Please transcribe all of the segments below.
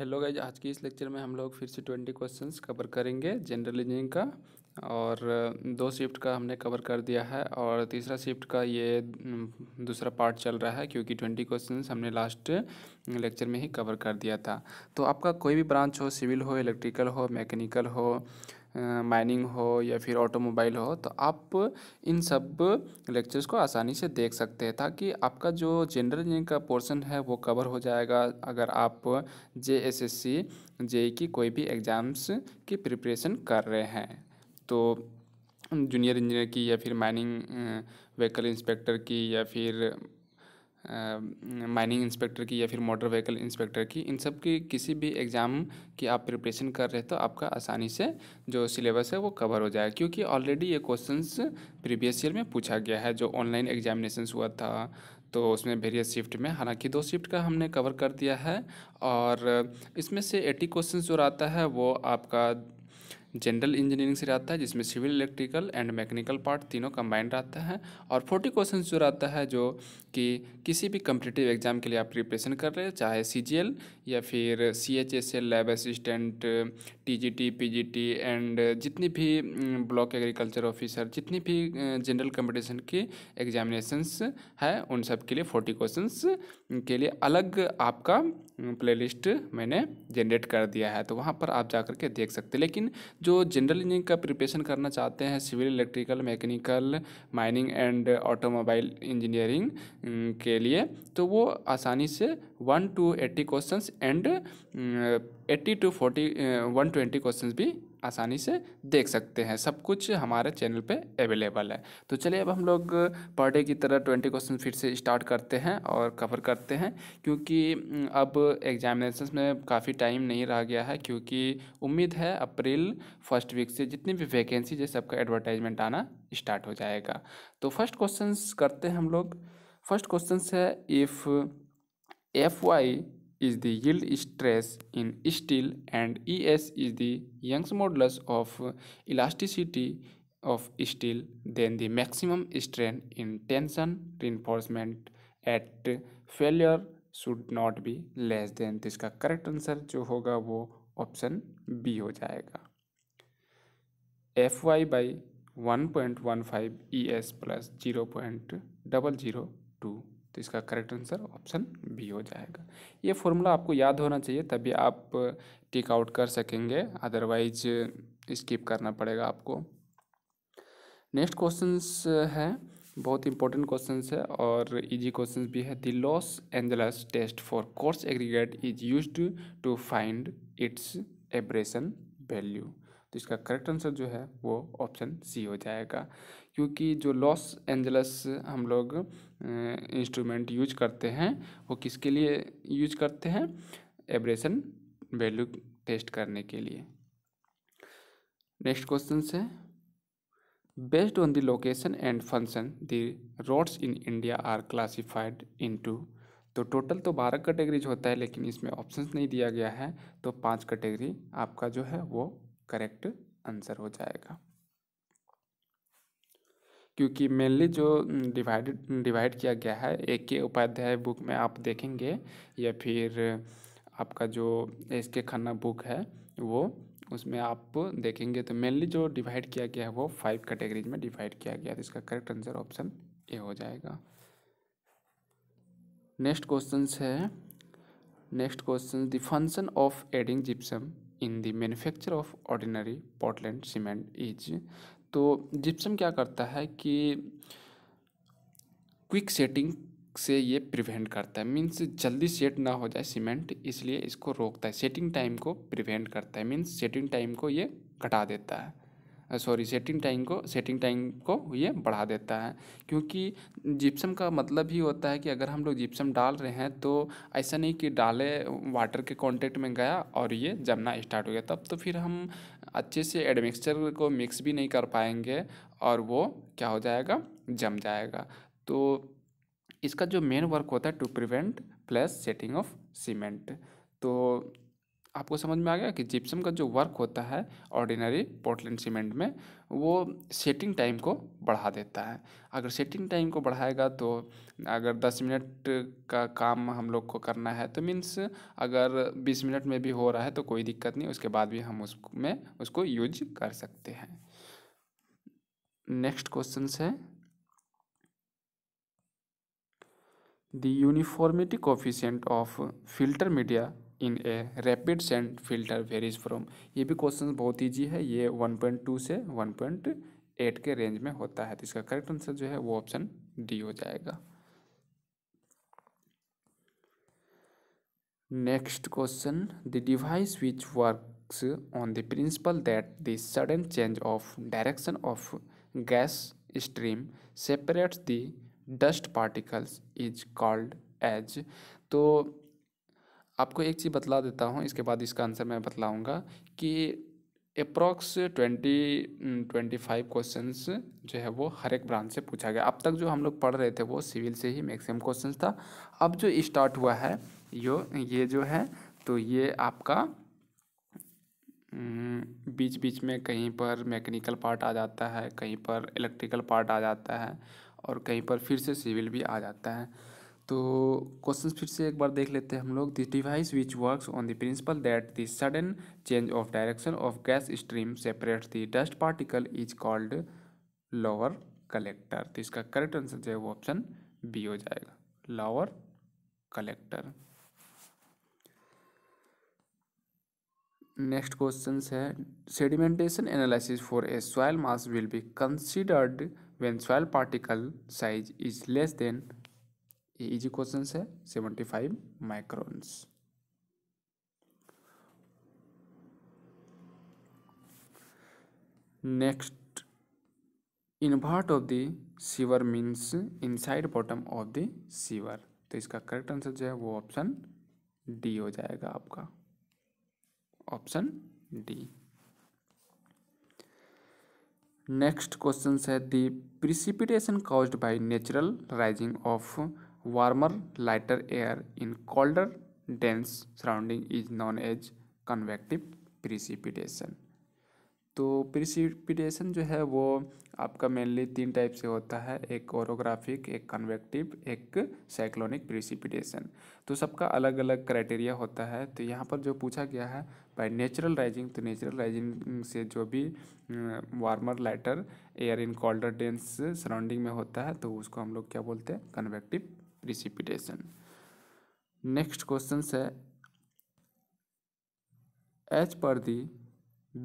hello guys आज के इस लेक्चर में हम लोग फिर से ट्वेंटी क्वेश्चंस कवर करेंगे जनरल इंजीनियरिंग का और दो शिफ्ट का हमने कवर कर दिया है और तीसरा शिफ्ट का ये दूसरा पार्ट चल रहा है क्योंकि ट्वेंटी क्वेश्चंस हमने लास्ट लेक्चर में ही कवर कर दिया था तो आपका कोई भी ब्रांच हो सिविल हो इलेक्ट्रिकल हो मैकेनिकल हो माइनिंग हो या फिर ऑटोमोबाइल हो तो आप इन सब लेक्चर्स को आसानी से देख सकते हैं ताकि आपका जो जनरल इंजीनियरिंग का पोर्शन है वो कवर हो जाएगा अगर आप जे एस एस सी जे की कोई भी एग्ज़ाम्स की प्रिपरेशन कर रहे हैं तो जूनियर इंजीनियर की या फिर माइनिंग व्हीकल इंस्पेक्टर की या फिर माइनिंग इंस्पेक्टर की या फिर मोटर व्हीकल इंस्पेक्टर की इन सब की किसी भी एग्ज़ाम की आप प्रिपरेशन कर रहे तो आपका आसानी से जो सिलेबस है वो कवर हो जाएगा क्योंकि ऑलरेडी ये क्वेश्चंस प्रीवियस ईयर में पूछा गया है जो ऑनलाइन एग्जामिनेशन हुआ था तो उसमें वेरियस शिफ्ट में हालांकि दो शिफ्ट का हमने कवर कर दिया है और इसमें से एटी क्वेश्चन जो रहता है वो आपका जनरल इंजीनियरिंग से रहता है जिसमें civil electrical and mechanical part तीनों कंबाइंड रहता है और फोर्टी क्वेश्चन जो रहता है जो कि किसी भी कम्पिटेटिव एग्जाम के लिए आप प्रिपरेशन कर रहे हैं चाहे सी या फिर C H S L lab assistant T G T P G T and जितनी भी ब्लॉक एग्रीकल्चर ऑफिसर जितनी भी जनरल कंपटीशन की एग्जामिनेशंस है उन सब के लिए फोर्टी क्वेश्चन के लिए अलग आपका प्लेलिस्ट मैंने जनरेट कर दिया है तो वहाँ पर आप जा के देख सकते लेकिन जो जनरल इंजीनियरिंग का प्रिपरेशन करना चाहते हैं civil electrical mechanical mining and automobile engineering के लिए तो वो आसानी से one two eighty question and eighty two forty one twenty question भी आसानी से देख सकते हैं सब कुछ हमारे चैनल पे अवेलेबल है तो चलिए अब हम लोग पर डे की तरह ट्वेंटी क्वेश्चन फिर से स्टार्ट करते हैं और कवर करते हैं क्योंकि अब एग्जामिनेशन में काफ़ी टाइम नहीं रह गया है क्योंकि उम्मीद है अप्रैल फर्स्ट वीक से जितनी भी वैकेंसी जैसे सबका एडवर्टाइजमेंट आना स्टार्ट हो जाएगा तो फर्स्ट क्वेश्चन करते हैं हम लोग फर्स्ट क्वेश्चन है if F Y is the yield stress in steel and ES is the Young's modulus of elasticity of steel then the maximum strain in tension reinforcement at failure should not be less than तो इसका correct answer जो होगा वो option B हो जाएगा F Y by one point one five E S plus zero point double zero two तो इसका correct answer option B हो जाएगा ये फॉर्मूला आपको याद होना चाहिए तभी आप टिक आउट कर सकेंगे अदरवाइज स्किप करना पड़ेगा आपको नेक्स्ट क्वेश्चंस है बहुत इंपॉर्टेंट क्वेश्चन है और इजी क्वेश्चन भी है the Los Angeles test for coarse aggregate is use to find its abrasion value तो इसका करेक्ट आंसर जो है वो ऑप्शन सी हो जाएगा क्योंकि जो लॉस एंजलस हम लोग इंस्ट्रूमेंट यूज करते हैं वो किसके लिए यूज करते हैं एब्रेशन वैल्यू टेस्ट करने के लिए next question based on the location and function function roads in India are are in two तो टोटल तो बारह कैटेगरीज होता है लेकिन इसमें ऑप्शंस नहीं दिया गया है तो पांच कैटेगरी आपका जो है वो करेक्ट आंसर हो जाएगा क्योंकि मेनली जो डिवाइडेड डिवाइड किया गया है ए के उपाध्याय बुक में आप देखेंगे या फिर आपका जो एस के खन्ना बुक है वो उसमें आप देखेंगे तो मेनली जो डिवाइड किया गया है वो फाइव कैटेगरीज में डिवाइड किया गया है तो इसका करेक्ट आंसर ऑप्शन ए हो जाएगा नेक्स्ट क्वेश्चन है next question the function of adding gypsum in the manufacture of ordinary Portland cement is तो जिप्सम क्या करता है कि क्विक सेटिंग से ये प्रिवेंट करता है मीन्स जल्दी सेट ना हो जाए सीमेंट इसलिए इसको रोकता है सेटिंग टाइम को प्रिवेंट करता है मीन्स सेटिंग टाइम को ये घटा देता है सॉरी सेटिंग टाइम को सेटिंग टाइम को ये बढ़ा देता है क्योंकि जिप्सम का मतलब ही होता है कि अगर हम लोग जिप्सम डाल रहे हैं तो ऐसा नहीं कि डाले वाटर के कांटेक्ट में गया और ये जमना स्टार्ट हो गया तब तो फिर हम अच्छे से एडमिक्सचर को मिक्स भी नहीं कर पाएंगे और वो क्या हो जाएगा जम जाएगा तो इसका जो मेन वर्क होता है to prevent flash setting of cement तो आपको समझ में आ गया कि जिप्सम का जो वर्क होता है ऑर्डिनरी पोर्टलैंड सीमेंट में वो सेटिंग टाइम को बढ़ा देता है अगर सेटिंग टाइम को बढ़ाएगा तो अगर दस मिनट का काम हम लोग को करना है तो मीन्स अगर बीस मिनट में भी हो रहा है तो कोई दिक्कत नहीं उसके बाद भी हम उसमें उसको यूज कर सकते हैं नेक्स्ट क्वेश्चन है the uniformity coefficient of filter media in a rapid sand filter varies from ये भी क्वेश्चन बहुत ईजी है ये पॉइंट टू से वन पॉइंट एट के रेंज में होता है तो इसका करेक्ट आंसर जो है वो ऑप्शन डी हो जाएगा next question the device which works on the principle that the sudden change of direction of gas stream separates the dust particles is called as तो आपको एक चीज़ बतला देता हूँ इसके बाद इसका आंसर मैं बतलाऊँगा कि approx twenty twenty five question जो है वो हर एक ब्रांच से पूछा गया अब तक जो हम लोग पढ़ रहे थे वो सिविल से ही मैक्सिमम क्वेश्चन था अब जो स्टार्ट हुआ है यो ये जो है तो ये आपका बीच बीच में कहीं पर मैकेनिकल पार्ट आ जाता है कहीं पर इलेक्ट्रिकल पार्ट आ जाता है और कहीं पर फिर से सिविल भी आ जाता है तो क्वेश्चन फिर से एक बार देख लेते हैं हम लोग this device which works on the principle that the sudden change of direction of gas stream separate the dust particle is called louvre collector तो इसका करेक्ट आंसर जो है वो ऑप्शन बी हो जाएगा लोअर कलेक्टर नेक्स्ट क्वेश्चन है sedimentation analysis for a soil mass will be considered when soil particle size is less than ये easy question है seventy five microns next invert of the sewer means inside bottom of the sewer तो इसका correct answer जो है वो option D हो जाएगा आपका ऑप्शन डी नेक्स्ट क्वेश्चन है the precipitation caused by natural rising of warmer lighter air in colder dense surrounding is known as convective precipitation तो प्रिसिपिटेशन जो है वो आपका मेनली तीन टाइप से होता है एक ओरोग्राफिक एक कन्वेक्टिव एक साइक्लोनिक प्रिसिपिटेशन तो सबका अलग अलग क्राइटेरिया होता है तो यहाँ पर जो पूछा गया है बाय नेचुरल राइजिंग तो नेचुरल राइजिंग से जो भी warmer lighter air in colder dense surrounding में होता है तो उसको हम लोग क्या बोलते हैं कन्वेक्टिव प्रिसिपिटेशन नेक्स्ट क्वेश्चन है as per the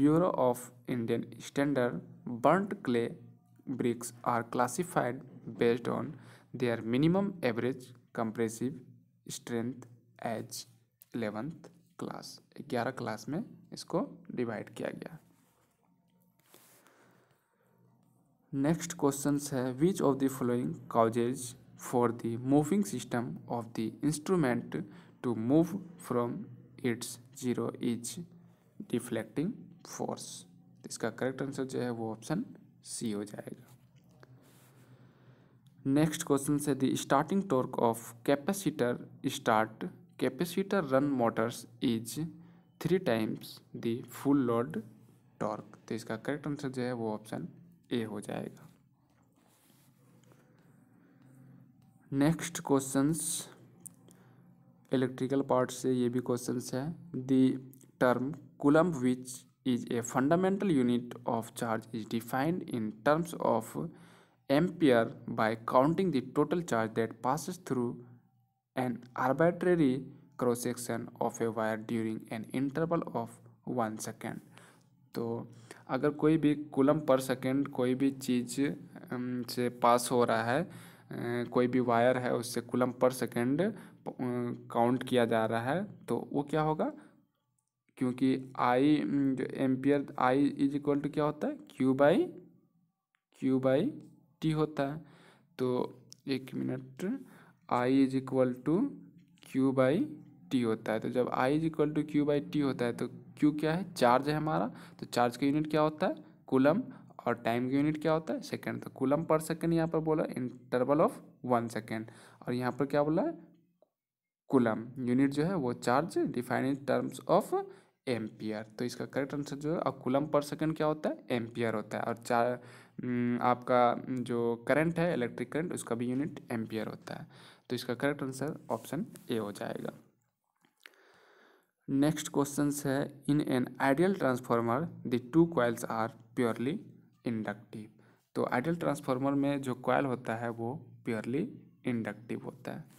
Bureau of Indian Standard burned clay are are based on they are minimum average compressive strength as eleventh class ग्यारह क्लास में इसको डिवाइड किया गया नेक्स्ट क्वेश्चन है which of the following causes for the moving system of the instrument to move from its zero is deflecting force तो इसका correct answer जो है वो ऑप्शन सी हो जाएगा नेक्स्ट क्वेश्चन से the starting torque of capacitor start capacitor run motors is three times the full load torque तो इसका करेक्ट आंसर जो है वो ऑप्शन ए हो जाएगा नेक्स्ट क्वेश्चंस इलेक्ट्रिकल पार्ट से ये भी क्वेश्चन है the term coulomb which is a fundamental unit of charge is defined in terms of ampere by counting the total charge that passes through an arbitrary cross section of a wire during an interval of one second तो अगर कोई भी coulomb per second कोई भी चीज से पास हो रहा है कोई भी वायर है उससे कुलम पर सेकेंड काउंट किया जा रहा है तो वो क्या होगा क्योंकि आई जो ampere I is equal to क्या होता है Q by Q by T होता है तो एक minute I is equal to Q by T होता है तो जब I is equal to Q by T होता है तो क्यू क्या है चार्ज है हमारा तो चार्ज का यूनिट क्या होता है कुलम और टाइम की यूनिट क्या होता है सेकेंड तो कुलम पर सेकेंड यहाँ पर बोला इंटरवल ऑफ वन सेकेंड और यहाँ पर क्या बोला है कुलम यूनिट जो है वो charge define in terms of ampere तो इसका करेक्ट आंसर जो है और कुलम पर सेकेंड क्या होता है एम्पियर होता है और चार हम्म, आपका जो करंट है इलेक्ट्रिक करंट उसका भी यूनिट एम्पियर होता है तो इसका करेक्ट आंसर ऑप्शन ए हो जाएगा नेक्स्ट क्वेश्चन है in an ideal transformer the two coils are purely inductive तो आइडियल ट्रांसफार्मर में जो कॉयल होता है वो प्योरली इंडक्टिव होता है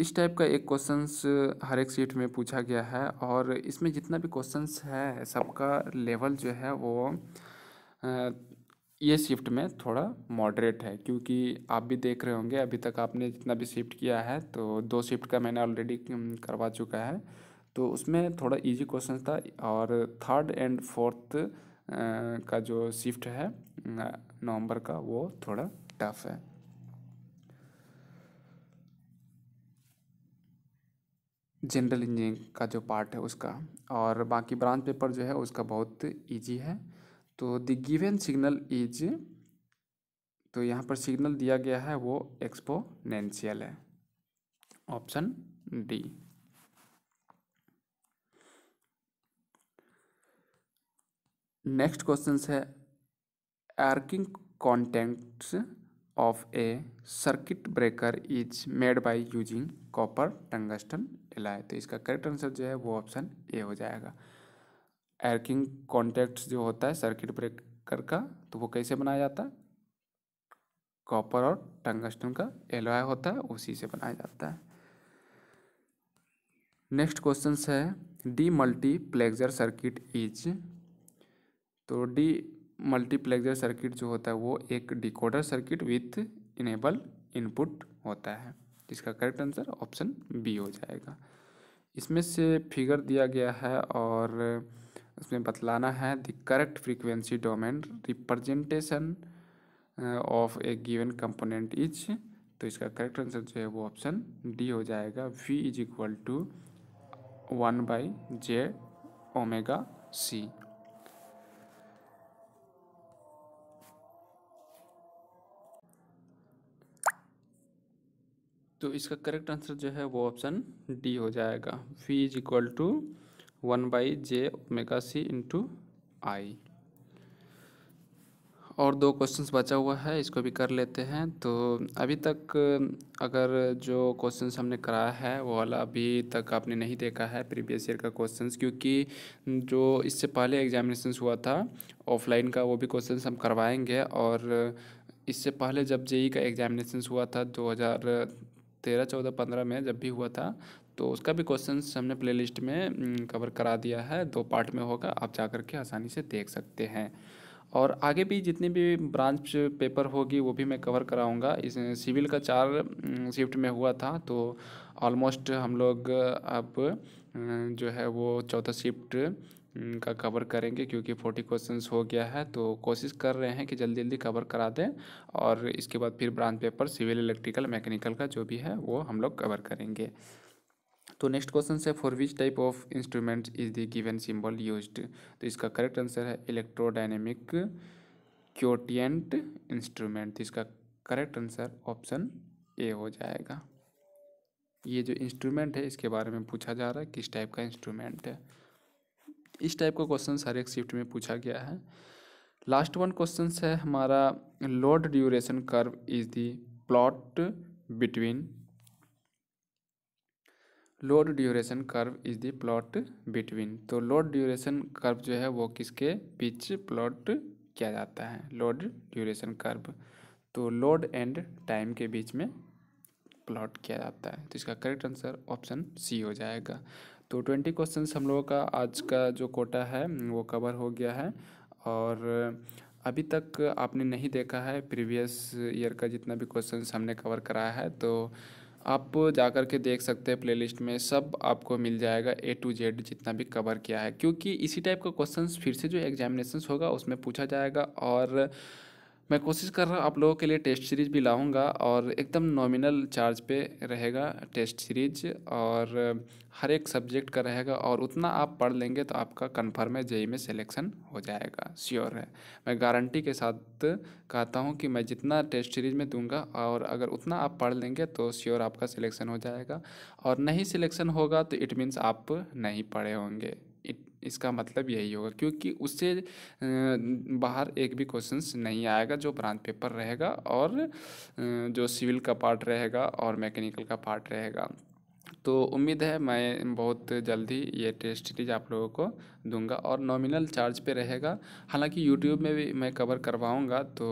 इस टाइप का एक क्वेश्चंस हर एक सीट में पूछा गया है और इसमें जितना भी क्वेश्चंस है सबका लेवल जो है वो ये शिफ्ट में थोड़ा मॉडरेट है क्योंकि आप भी देख रहे होंगे अभी तक आपने जितना भी शिफ्ट किया है तो दो शिफ्ट का मैंने ऑलरेडी करवा चुका है तो उसमें थोड़ा इजी क्वेश्चन था और थर्ड एंड फोर्थ का जो शिफ्ट है नवंबर का वो थोड़ा टफ है जनरल इंजीनियरिंग का जो पार्ट है उसका और बाकी ब्रांच पेपर जो है उसका बहुत इजी है तो द गिवन सिग्नल इज तो यहाँ पर सिग्नल दिया गया है वो एक्सपोनेंशियल है ऑप्शन डी नेक्स्ट क्वेश्चन है arcing contact of a circuit breaker is made by using copper tungsten alloy तो इसका करेक्ट आंसर जो है वो ऑप्शन ए हो जाएगा एर्किंग कॉन्टेक्ट जो होता है सर्किट ब्रेकर का तो वो कैसे बनाया जाता है कॉपर और टंगस्टन का एलाय होता है उसी से बनाया जाता है नेक्स्ट क्वेश्चन है डी मल्टीप्लेक्सर सर्किट इज तो डी मल्टीप्लेक्सर सर्किट जो होता है वो एक decoder circuit with enable input होता है जिसका करेक्ट आंसर ऑप्शन बी हो जाएगा इसमें से फिगर दिया गया है और उसमें बतलाना है the correct frequency domain representation of a given component is तो इसका करेक्ट आंसर जो है वो ऑप्शन डी हो जाएगा V is equal to one by J omega C तो इसका करेक्ट आंसर जो है वो ऑप्शन डी हो जाएगा V is equal to one by J omega C into I और दो क्वेश्चंस बचा हुआ है इसको भी कर लेते हैं तो अभी तक अगर जो क्वेश्चंस हमने कराया है वो वाला अभी तक आपने नहीं देखा है प्रीवियस ईयर का क्वेश्चंस क्योंकि जो इससे पहले एग्जामिनेशन हुआ था ऑफलाइन का वो भी क्वेश्चंस हम करवाएंगे और इससे पहले जब जेई e का एग्जामिनेशन हुआ था हज़ार तेरह चौदह पंद्रह में जब भी हुआ था तो उसका भी क्वेश्चन हमने प्लेलिस्ट में कवर करा दिया है दो पार्ट में होगा आप जा करके आसानी से देख सकते हैं और आगे भी जितनी भी ब्रांच पेपर होगी वो भी मैं कवर कराऊंगा इस सिविल का चार शिफ्ट में हुआ था तो ऑलमोस्ट हम लोग अब जो है वो चौथा शिफ्ट का कवर करेंगे क्योंकि फोर्टी क्वेश्चन हो गया है तो कोशिश कर रहे हैं कि जल्दी जल्दी कवर करा दें और इसके बाद फिर branch paper civil electrical mechanical का जो भी है वो हम लोग कवर करेंगे तो नेक्स्ट क्वेश्चन है for which type of instrument is the given symbol used तो इसका करेक्ट आंसर है इलेक्ट्रोडाइनेमिक क्योटियंट इंस्ट्रूमेंट तो इसका करेक्ट आंसर ऑप्शन ए हो जाएगा ये जो इंस्ट्रूमेंट है इसके बारे में पूछा जा रहा है किस टाइप का इंस्ट्रूमेंट है इस टाइप का क्वेश्चन हर एक शिफ्ट में पूछा गया है लास्ट वन क्वेश्चन है हमारा load duration curve is the plot between load duration curve is the plot between तो लोड ड्यूरेशन कर्व जो है वो किसके बीच प्लॉट किया जाता है लोड ड्यूरेशन कर्व तो लोड एंड टाइम के बीच में प्लॉट किया जाता है तो इसका करेक्ट आंसर ऑप्शन सी हो जाएगा तो ट्वेंटी क्वेश्चन हम लोगों का आज का जो कोटा है वो कवर हो गया है और अभी तक आपने नहीं देखा है प्रीवियस ईयर का जितना भी क्वेश्चन हमने कवर कराया है तो आप जा कर के देख सकते हैं प्लेलिस्ट में सब आपको मिल जाएगा ए टू जेड जितना भी कवर किया है क्योंकि इसी टाइप का क्वेश्चन फिर से जो एग्जामिनेशन होगा उसमें पूछा जाएगा और मैं कोशिश कर रहा हूँ आप लोगों के लिए टेस्ट सीरीज भी लाऊंगा और एकदम नॉमिनल चार्ज पे रहेगा टेस्ट सीरीज और हर एक सब्जेक्ट का रहेगा और उतना आप पढ़ लेंगे तो आपका कन्फर्म है जेई में सिलेक्शन हो जाएगा श्योर है मैं गारंटी के साथ कहता हूँ कि मैं जितना टेस्ट सीरीज में दूंगा और अगर उतना आप पढ़ लेंगे तो श्योर आपका सिलेक्शन हो जाएगा और नहीं सिलेक्शन होगा तो इट मीन्स आप नहीं पढ़े होंगे इसका मतलब यही होगा क्योंकि उससे बाहर एक भी क्वेश्चंस नहीं आएगा जो ब्रांच पेपर रहेगा और जो सिविल का पार्ट रहेगा और मैकेनिकल का पार्ट रहेगा तो उम्मीद है मैं बहुत जल्दी ये टेस्ट सीरीज आप लोगों को दूंगा और नॉमिनल चार्ज पे रहेगा हालांकि यूट्यूब में भी मैं कवर करवाऊंगा तो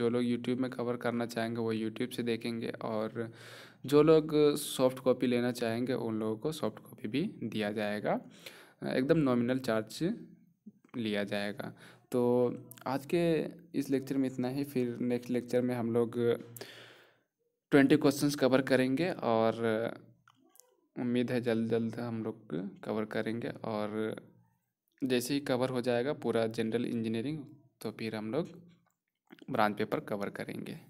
जो लोग यूट्यूब में कवर करना चाहेंगे वो यूट्यूब से देखेंगे और जो लोग सॉफ्ट कॉपी लेना चाहेंगे उन लोगों को सॉफ्ट कॉपी भी दिया जाएगा एकदम नॉमिनल चार्ज लिया जाएगा तो आज के इस लेक्चर में इतना ही फिर नेक्स्ट लेक्चर में हम लोग ट्वेंटी क्वेश्चंस कवर करेंगे और उम्मीद है जल्द जल्द हम लोग कवर करेंगे और जैसे ही कवर हो जाएगा पूरा जनरल इंजीनियरिंग तो फिर हम लोग ब्रांच पेपर कवर करेंगे